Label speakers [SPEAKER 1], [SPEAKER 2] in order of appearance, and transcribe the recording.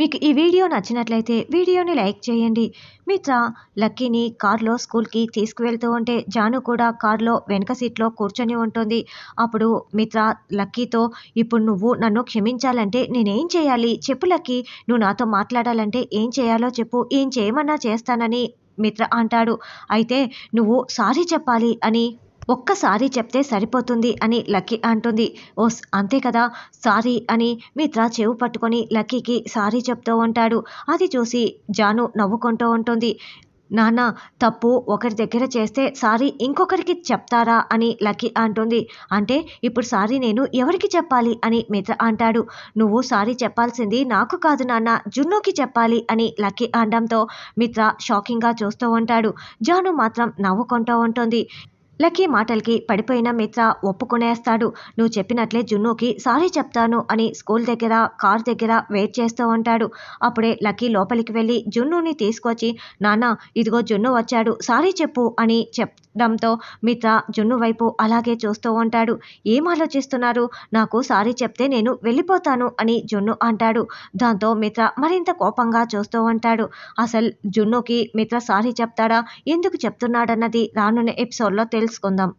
[SPEAKER 1] మీకు ఈ వీడియో నచ్చినట్లయితే వీడియోని లైక్ చేయండి మిత్ర లక్కీని కార్లో స్కూల్కి తీసుకువెళ్తూ ఉంటే జాను కూడా కార్లో వెనక సీట్లో కూర్చొని ఉంటుంది అప్పుడు మిత్ర లక్కీతో ఇప్పుడు నువ్వు నన్ను క్షమించాలంటే నేనేం చేయాలి చెప్పు లక్కీ నువ్వు నాతో మాట్లాడాలంటే ఏం చేయాలో చెప్పు ఏం చేయమన్నా చేస్తానని మిత్ర అంటాడు అయితే నువ్వు సారీ చెప్పాలి అని ఒక్కసారి చెప్తే సరిపోతుంది అని లక్కీ అంటుంది ఓస్ అంతే కదా సారీ అని మిత్ర చెవు పట్టుకొని లక్కీకి సారీ చెప్తూ ఉంటాడు అది చూసి జాను నవ్వుకుంటూ ఉంటుంది నాన్న తప్పు ఒకరి దగ్గర చేస్తే సారీ ఇంకొకరికి చెప్తారా అని లక్కీ అంటుంది అంటే ఇప్పుడు సారీ నేను ఎవరికి చెప్పాలి అని మిత్ర అంటాడు నువ్వు సారీ చెప్పాల్సింది నాకు కాదు నాన్న జున్నుకి చెప్పాలి అని లక్కీ అనడంతో మిత్ర షాకింగ్గా చూస్తూ ఉంటాడు జాను మాత్రం నవ్వుకుంటూ ఉంటుంది లక్కీ మాటలకి పడిపోయిన మిత్ర ఒప్పుకునేస్తాడు నువ్వు చెప్పినట్లే జున్నుకి సారీ చెప్తాను అని స్కూల్ దగ్గర కార్ దగ్గర వెయిట్ చేస్తూ ఉంటాడు అప్పుడే లక్కీ లోపలికి వెళ్ళి జున్నుని తీసుకొచ్చి నాన్న ఇదిగో జున్ను వచ్చాడు సారీ చెప్పు అని చెప్ చూడడంతో మిత్ర జున్ను వైపు అలాగే చూస్తూ ఉంటాడు ఏం ఆలోచిస్తున్నారు నాకు సారీ చెప్తే నేను వెళ్ళిపోతాను అని జున్ను అంటాడు దాంతో మిత్ర మరింత కోపంగా చూస్తూ ఉంటాడు అసలు జున్నుకి మిత్ర సారీ చెప్తాడా ఎందుకు చెప్తున్నాడన్నది రానున్న ఎపిసోడ్లో తెలుసుకుందాం